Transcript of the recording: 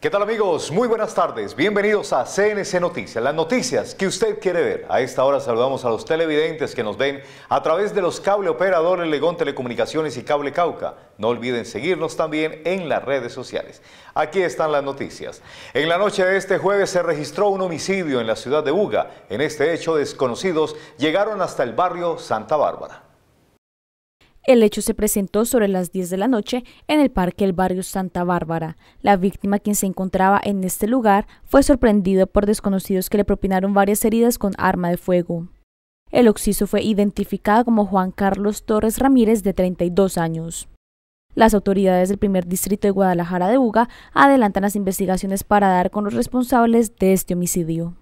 ¿Qué tal amigos? Muy buenas tardes. Bienvenidos a CNC Noticias, las noticias que usted quiere ver. A esta hora saludamos a los televidentes que nos ven a través de los cable operadores Legón Telecomunicaciones y Cable Cauca. No olviden seguirnos también en las redes sociales. Aquí están las noticias. En la noche de este jueves se registró un homicidio en la ciudad de Buga. En este hecho, desconocidos llegaron hasta el barrio Santa Bárbara. El hecho se presentó sobre las 10 de la noche en el parque del barrio Santa Bárbara. La víctima, quien se encontraba en este lugar, fue sorprendida por desconocidos que le propinaron varias heridas con arma de fuego. El occiso fue identificado como Juan Carlos Torres Ramírez, de 32 años. Las autoridades del primer distrito de Guadalajara de Uga adelantan las investigaciones para dar con los responsables de este homicidio.